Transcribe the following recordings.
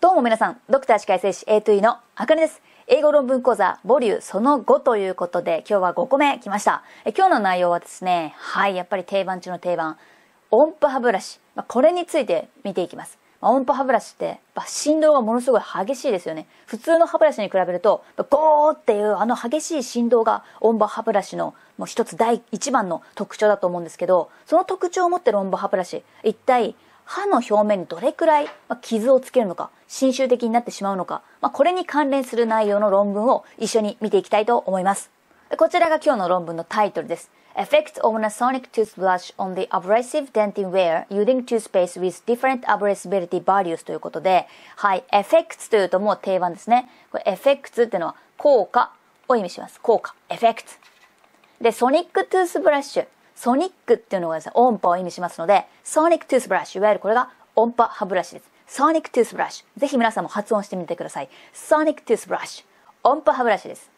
どうも皆さん、ドクター歯科衛生士 a と e のあかねです。英語論文講座、ボリューその5ということで、今日は5個目来ました。え今日の内容はですね、はい、やっぱり定番中の定番、音符歯ブラシ。まあ、これについて見ていきます。まあ、音符歯ブラシって、まあ、振動がものすごい激しいですよね。普通の歯ブラシに比べると、ゴーっていうあの激しい振動が音波歯ブラシのもう一つ第一番の特徴だと思うんですけど、その特徴を持ってる音波歯ブラシ、一体歯の表面にどれくらい傷をつけるのか、侵襲的になってしまうのか、まあ、これに関連する内容の論文を一緒に見ていきたいと思います。こちらが今日の論文のタイトルです。Effect of a s o n i c Toothbrush on the Abrasive Dentin Wear Using Toothpaste with Different Abrasibility Values ということで、はい、Effects というともう定番ですね。これ Effects っていうのは効果を意味します。効果、Effect。で、ソニックトゥースブラッシュ。ソニックっていうのがですね、音波を意味しますので、ソニックトゥースブラッシ、ュ、いわゆるこれが音波歯ブラシです。ソニックトゥースブラッシ。ュ。ぜひ皆さんも発音してみてください。ソニックトゥースブラッシ。ュ。音波歯ブラシです。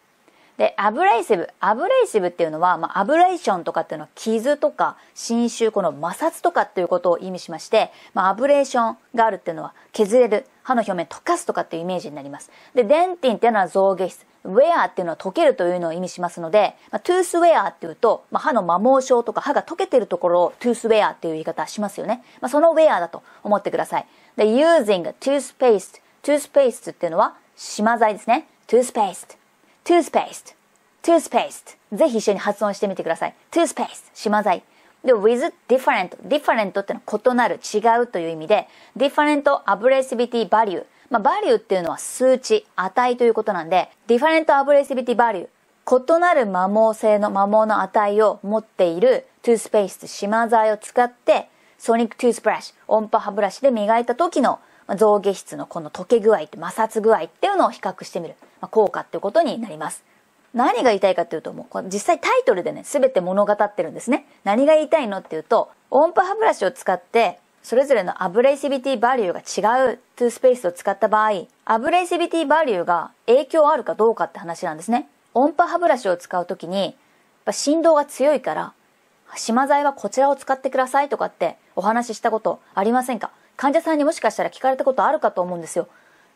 で、アブレイシブ。アブレイシブっていうのは、まあ、アブレーションとかっていうのは傷とか侵襲、この摩擦とかっていうことを意味しまして、まあ、アブレーションがあるっていうのは削れる、歯の表面溶かすとかっていうイメージになります。で、デンティンっていうのは増形質。ウェアっていうのは溶けるというのを意味しますので、まあ、トゥースウェアっていうと、まあ、歯の摩耗症とか歯が溶けてるところをトゥースウェアっていう言い方しますよね。まあ、そのウェアだと思ってください。で、using toothpaste。toothpaste っていうのは島剤ですね。toothpaste。toothpaste, toothpaste ぜひ一緒に発音してみてください。toothpaste 島剤。で、with different, different ってのは異なる、違うという意味で、different abrasivity value。まあ、value っていうのは数値、値ということなんで、different abrasivity value。異なる摩耗性の摩耗の値を持っている t ゥースペー e 島剤を使って、ソニックトゥースブラシ、音波歯ブラシで磨いた時の象牙質のこの溶け具合って摩擦具合っていうのを比較してみる、まあ、効果っていうことになります。何が言いたいかっていうともう実際タイトルでね全て物語ってるんですね。何が言いたいのっていうと音波歯ブラシを使ってそれぞれのアブレイシビティバリューが違うトゥースペースを使った場合アブレイシビティバリューが影響あるかどうかって話なんですね。音波歯ブラシを使う時に振動が強いから島材はこちらを使ってくださいとかってお話ししたことありませんか患者さんにもしかしたら聞かれたことあるかと思うんですよ。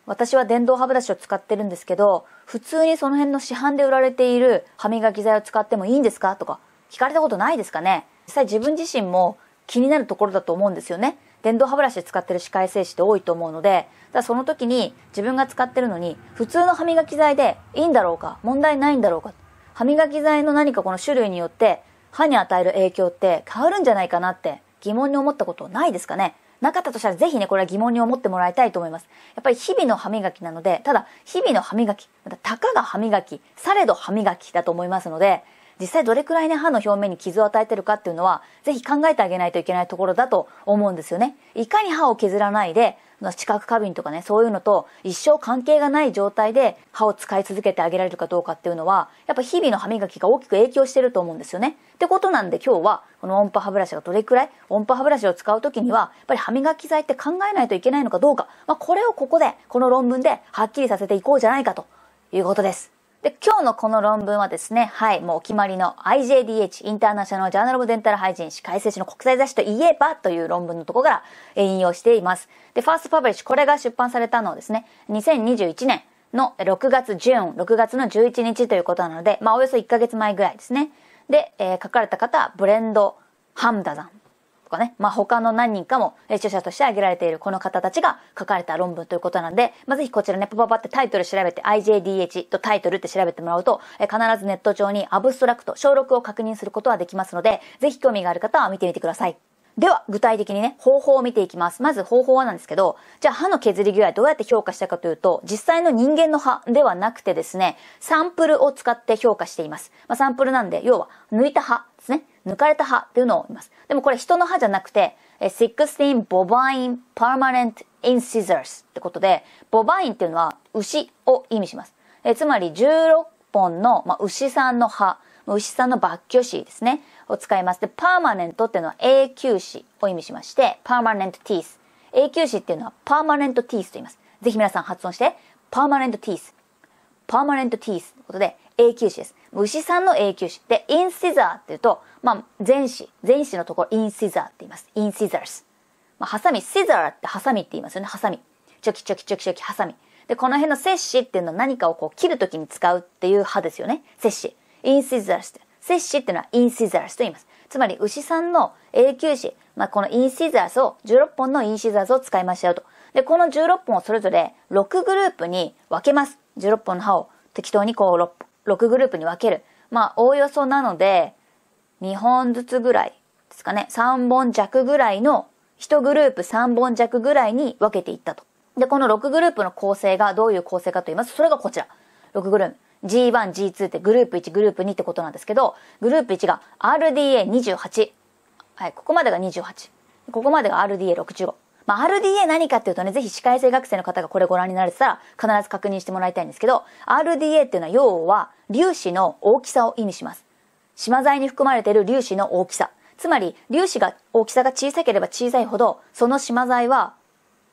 私は電動歯ブラシを使ってるんですけど、普通にその辺の市販で売られている歯磨き剤を使ってもいいんですかとか、聞かれたことないですかね実際自分自身も気になるところだと思うんですよね。電動歯ブラシ使ってる歯科衛生士って多いと思うので、だその時に自分が使ってるのに、普通の歯磨き剤でいいんだろうか、問題ないんだろうか、歯磨き剤の何かこの種類によって、歯に与える影響って変わるんじゃないかなって疑問に思ったことないですかねなかったとしたらぜひね、これは疑問に思ってもらいたいと思います。やっぱり日々の歯磨きなので、ただ、日々の歯磨き、また、たかが歯磨き、されど歯磨きだと思いますので、実際どれくらいね、歯の表面に傷を与えてるかっていうのは、ぜひ考えてあげないといけないところだと思うんですよね。いかに歯を削らないで、知覚過敏とかね、そういうのと一生関係がない状態で歯を使い続けてあげられるかどうかっていうのは、やっぱ日々の歯磨きが大きく影響してると思うんですよね。ってことなんで今日は、この音波歯ブラシがどれくらい、音波歯ブラシを使う時には、やっぱり歯磨き剤って考えないといけないのかどうか、まあ、これをここで、この論文ではっきりさせていこうじゃないかということです。で、今日のこの論文はですね、はい、もうお決まりの IJDH、インターナショナルジャーナルオブデンタルハイジン歯科衛生士の国際雑誌といえばという論文のとこから引用しています。で、ファーストパブリッシュ、これが出版されたのはですね、2021年の6月順、6月の11日ということなので、まあおよそ1ヶ月前ぐらいですね。で、えー、書かれた方はブレンド・ハムダザンかね、まあ、他の何人かも、え著者として挙げられているこの方たちが書かれた論文ということなんで、まあ、ぜひこちらね、パパパってタイトル調べて IJDH とタイトルって調べてもらうと、え必ずネット上にアブストラクト、小6を確認することはできますので、ぜひ興味がある方は見てみてください。では、具体的にね、方法を見ていきます。まず方法はなんですけど、じゃあ歯の削り具合どうやって評価したかというと、実際の人間の歯ではなくてですね、サンプルを使って評価しています。まあ、サンプルなんで、要は抜いた歯ですね。抜かれた歯っていうのを言います。でもこれ人の歯じゃなくて、16 bovine permanent incisors ってことで、ボバインっていうのは牛を意味します。えつまり16本の、まあ、牛さんの歯、牛さんの抜去歯ですね、を使います。で、パーマネントっていうのは永久歯を意味しまして、パーマネントティース。永久歯っていうのはパーマネントティースと言います。ぜひ皆さん発音して、パーマネントティース。パーマネントティース。ってことで、永久歯です。牛さんの永久歯。で、インシザーっていうと、まあ、前歯、前歯のところインシザーって言います。インシザース。まあ、ハサミ、シザーってハサミって言いますよね、ハサミ。チョキチョキチョキチョキ、ハサミ。で、この辺の摂氏っていうのは何かをこう切るときに使うっていう歯ですよね。摂氏。インシザース。摂氏っていうのはインシザースと言います。つまり、牛さんの永久歯、まあ、このインシザースを、16本のインシザースを使いましたよと。で、この16本をそれぞれ6グループに分けます。16本の歯を適当にこう6グループに分ける。まあ、おおよそなので、2本ずつぐらいですかね。3本弱ぐらいの、1グループ3本弱ぐらいに分けていったと。で、この6グループの構成がどういう構成かと言いますと、それがこちら。6グループ。G1、G2 ってグループ1、グループ2ってことなんですけど、グループ1が RDA28。はい、ここまでが28。ここまでが RDA65。まあ、RDA 何かっていうとね、ぜひ歯科衛生学生の方がこれご覧になれてたら、必ず確認してもらいたいんですけど、RDA っていうのは要は粒子の大きさを意味します。島材に含まれている粒子の大きさ。つまり、粒子が、大きさが小さければ小さいほど、その島材は、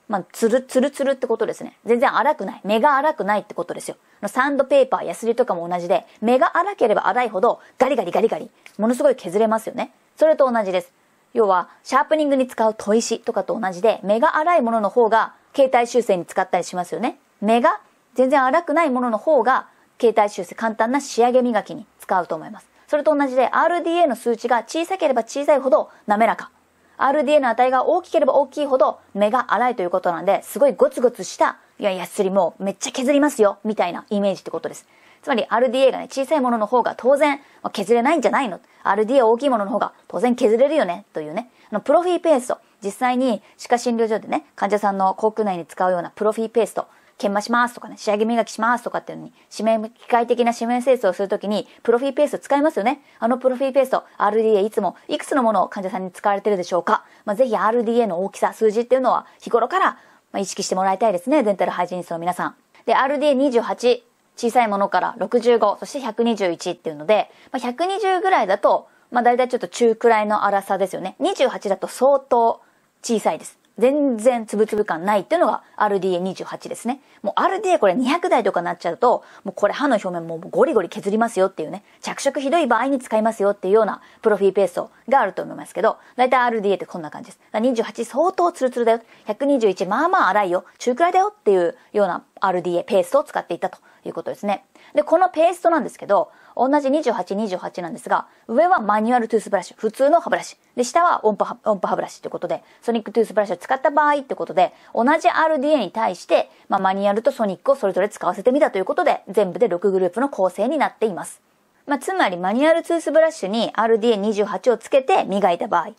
まあ、つる、つるつるってことですね。全然荒くない。目が荒くないってことですよ。サンドペーパー、ヤスリとかも同じで、目が荒ければ荒いほど、ガリガリガリガリ、ものすごい削れますよね。それと同じです。要は、シャープニングに使う砥石とかと同じで、目が粗いものの方が、携帯修正に使ったりしますよね。目が全然粗くないものの方が、携帯修正、簡単な仕上げ磨きに使うと思います。それと同じで、RDA の数値が小さければ小さいほど滑らか。RDA の値が大きければ大きいほど、目が粗いということなんで、すごいゴツゴツした、いやヤや、すりもうめっちゃ削りますよ、みたいなイメージってことです。つまり RDA がね、小さいものの方が当然、まあ、削れないんじゃないの ?RDA 大きいものの方が当然削れるよねというね。あの、プロフィーペースト。実際に歯科診療所でね、患者さんの口腔内に使うようなプロフィーペースト。研磨しますとかね、仕上げ磨きしますとかっていうのに、指名、機械的な指名清掃をするときに、プロフィーペースト使いますよね。あのプロフィーペースト、RDA いつも、いくつのものを患者さんに使われてるでしょうか。まあ、ぜひ RDA の大きさ、数字っていうのは、日頃から、まあ、意識してもらいたいですね。デンタルハイジニストの皆さん。で、RDA28 小さいものから65、そして121っていうので、まあ、120ぐらいだと、まあ大体ちょっと中くらいの粗さですよね。28だと相当小さいです。全然つぶつぶ感ないっていうのが RDA28 ですね。もう RDA これ200台とかなっちゃうと、もうこれ歯の表面もうゴリゴリ削りますよっていうね、着色ひどい場合に使いますよっていうようなプロフィーペーストがあると思いますけど、だいたい RDA ってこんな感じです。28相当ツルツルだよ。121まあまあ荒いよ。中くらいだよっていうような RDA ペーストを使っていたということですね。で、このペーストなんですけど、同じ28、28なんですが、上はマニュアルトゥースブラシ、普通の歯ブラシ。で、下は音波、音波歯ブラシということで、ソニックトゥースブラシを使った場合ってことで、同じ RDA に対して、まあ、マニュアルとソニックをそれぞれ使わせてみたということで、全部で6グループの構成になっています。まあ、つまりマニュアルトゥースブラッシュに RDA28 をつけて磨いた場合、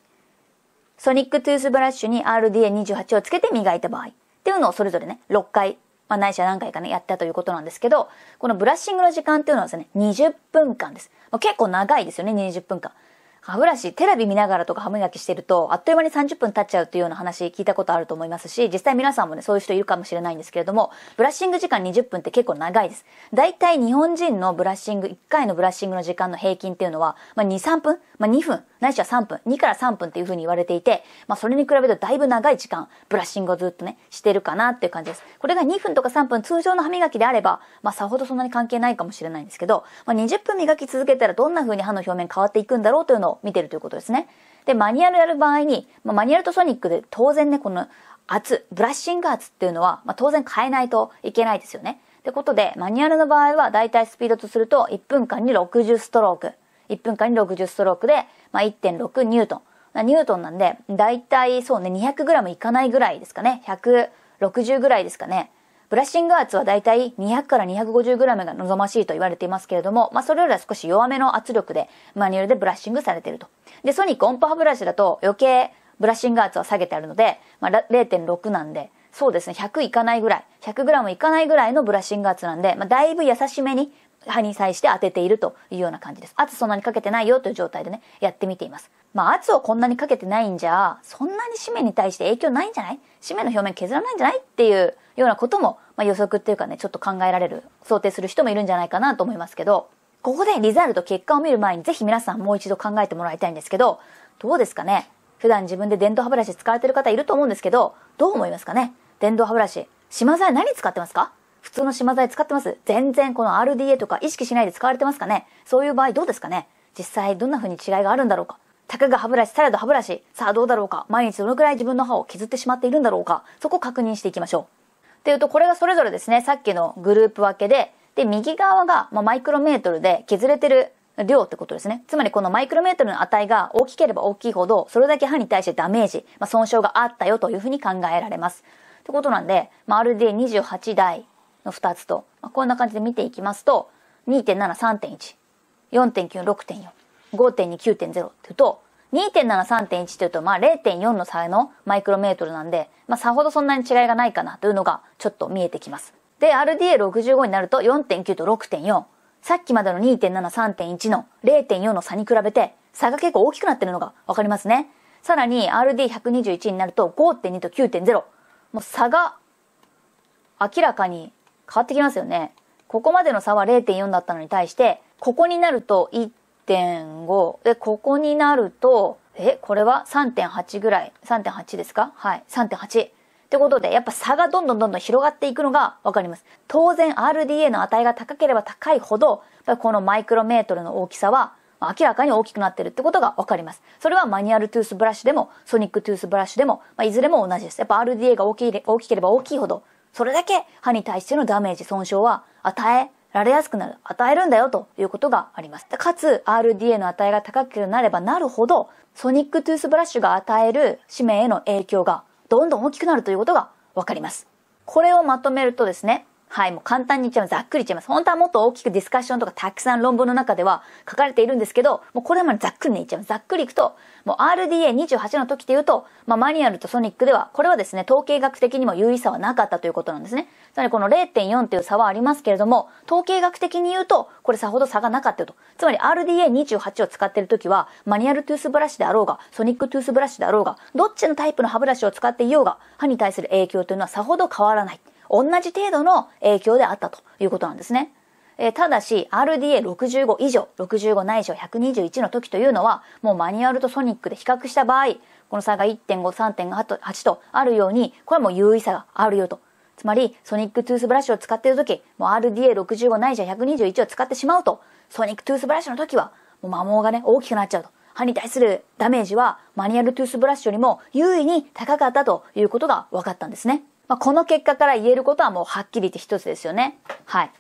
ソニックトゥースブラッシュに RDA28 をつけて磨いた場合、っていうのをそれぞれね、6回まあ、ないしは何回かね、やったということなんですけど、このブラッシングの時間っていうのはですね、20分間です。まあ、結構長いですよね、20分間。歯ブラシ、テレビ見ながらとか歯磨きしてると、あっという間に30分経っちゃうというような話聞いたことあると思いますし、実際皆さんもね、そういう人いるかもしれないんですけれども、ブラッシング時間20分って結構長いです。大体日本人のブラッシング、1回のブラッシングの時間の平均っていうのは、まあ、2、3分まあ、2分、ないしは3分、2から3分っていうふうに言われていて、まあ、それに比べるとだいぶ長い時間、ブラッシングをずっとね、してるかなっていう感じです。これが2分とか3分、通常の歯磨きであれば、まあ、さほどそんなに関係ないかもしれないんですけど、まあ、20分磨き続けたらどんな風に歯の表面変わっていくんだろうというのを見てるということですね。で、マニュアルやる場合に、まあ、マニュアルとソニックで当然ね、この圧、ブラッシング圧っていうのは、まあ、当然変えないといけないですよね。ってことで、マニュアルの場合は、だいたいスピードとすると、1分間に60ストローク。1分間に60ストロークで、まあ、1.6ニュートン。ニュートンなんで、だいたいそうね、200グラムいかないぐらいですかね。160ぐらいですかね。ブラッシング圧はだいたい200から250グラムが望ましいと言われていますけれども、まあ、それよりは少し弱めの圧力で、マニュアルでブラッシングされていると。で、ソニック音波歯ブラシだと余計ブラッシング圧は下げてあるので、まあ、0.6なんで、そうですね、100いかないぐらい、100g いかないぐらいのブラッシング圧なんで、まあ、だいぶ優しめに歯に際して当てているというような感じです。圧そんなにかけてないよという状態でね、やってみています。まあ圧をこんなにかけてないんじゃ、そんなに締めに対して影響ないんじゃない締めの表面削らないんじゃないっていうようなことも、まあ、予測っていうかね、ちょっと考えられる、想定する人もいるんじゃないかなと思いますけど、ここでリザルト結果を見る前にぜひ皆さんもう一度考えてもらいたいんですけど、どうですかね普段自分で電動歯ブラシ使われてる方いると思うんですけど、どう思いますかね電動歯ブラシ。島材何使ってますか普通の島材使ってます全然この RDA とか意識しないで使われてますかねそういう場合どうですかね実際どんな風に違いがあるんだろうかたかが歯ブラシ、サラダ歯ブラシ。さあどうだろうか毎日どのくらい自分の歯を削ってしまっているんだろうかそこを確認していきましょう。っていうと、これがそれぞれですね、さっきのグループ分けで、で、右側が、まあ、マイクロメートルで削れてる量ってことですね。つまりこのマイクロメートルの値が大きければ大きいほど、それだけ歯に対してダメージ、まあ、損傷があったよというふうに考えられます。ってことなんで、まあ、RDA28 台の2つと、まあ、こんな感じで見ていきますと、2.7、3.1、4.9、6.4、5.2、9.0っていうと、2.7、3.1っていうと、まあ、0.4の差のマイクロメートルなんで、まあ、さほどそんなに違いがないかなというのがちょっと見えてきます。で、RDA65 になると4.9と6.4。さっきまでの2.7、3.1の0.4の差に比べて、差が結構大きくなってるのがわかりますね。さらに RD121 になると5.2と9.0。もう差が明らかに変わってきますよね。ここまでの差は0.4だったのに対して、ここになると1.5。で、ここになると、え、これは3.8ぐらい。3.8ですかはい。3.8。ってことで、やっぱ差がどんどんどんどん広がっていくのがわかります。当然 RDA の値が高ければ高いほど、このマイクロメートルの大きさは明らかに大きくなってるってことがわかります。それはマニュアルトゥースブラシでも、ソニックトゥースブラシでも、まあ、いずれも同じです。やっぱ RDA が大きい大きければ大きいほど、それだけ歯に対してのダメージ、損傷は与えられやすくなる、与えるんだよということがあります。かつ、RDA の値が高くなればなるほど、ソニックトゥースブラッシュが与える紙面への影響がどんどん大きくなるということがわかります。これをまとめるとですね、はい、もう簡単に言っちゃいます。ざっくり言っちゃいます。本当はもっと大きくディスカッションとかたくさん論文の中では書かれているんですけど、もうこれまでざっくりね言っちゃいます。ざっくりいくと、もう RDA28 の時で言うと、まあ、マニュアルとソニックでは、これはですね、統計学的にも有意差はなかったということなんですね。つまりこの0.4ていう差はありますけれども、統計学的に言うと、これさほど差がなかったと。つまり RDA28 を使っている時は、マニュアルトゥースブラシであろうが、ソニックトゥースブラシであろうが、どっちのタイプの歯ブラシを使っていようが、歯に対する影響というのはさほど変わらない。同じ程度の影響であったということなんですね。えー、ただし RDA65 以上65ないしは121の時というのはもうマニュアルとソニックで比較した場合この差が1.53.8とあるようにこれはもう優位差があるよとつまりソニックトゥースブラシを使っている時もう RDA65 ないしは121を使ってしまうとソニックトゥースブラシの時はもう摩耗がね大きくなっちゃうと歯に対するダメージはマニュアルトゥースブラシよりも優位に高かったということが分かったんですね。まあ、この結果から言えることはもうはっきり言って一つですよね。はい。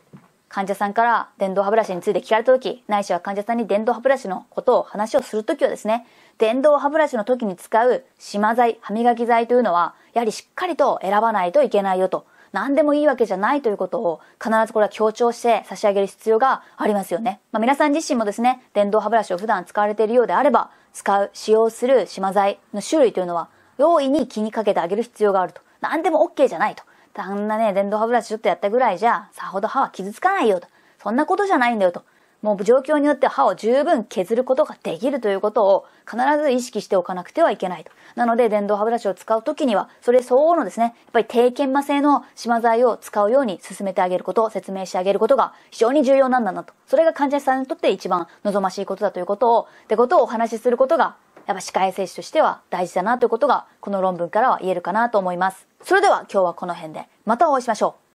患者さんから電動歯ブラシについて聞かれた時、ないしは患者さんに電動歯ブラシのことを話をするときはですね、電動歯ブラシの時に使う島剤、歯磨き剤というのは、やはりしっかりと選ばないといけないよと。何でもいいわけじゃないということを必ずこれは強調して差し上げる必要がありますよね。まあ、皆さん自身もですね、電動歯ブラシを普段使われているようであれば、使う、使用する島剤の種類というのは、容易に気にかけてあげる必要があると。何でも OK じゃないと。あんなね、電動歯ブラシちょっとやったぐらいじゃ、さほど歯は傷つかないよと。そんなことじゃないんだよと。もう状況によって歯を十分削ることができるということを必ず意識しておかなくてはいけないと。なので電動歯ブラシを使うときには、それ相応のですね、やっぱり低研磨性の島剤を使うように進めてあげること、説明してあげることが非常に重要なんだなと。それが患者さんにとって一番望ましいことだということを、ってことをお話しすることがやっぱ歯科衛生士としては大事だなということが、この論文からは言えるかなと思います。それでは今日はこの辺で、またお会いしましょう。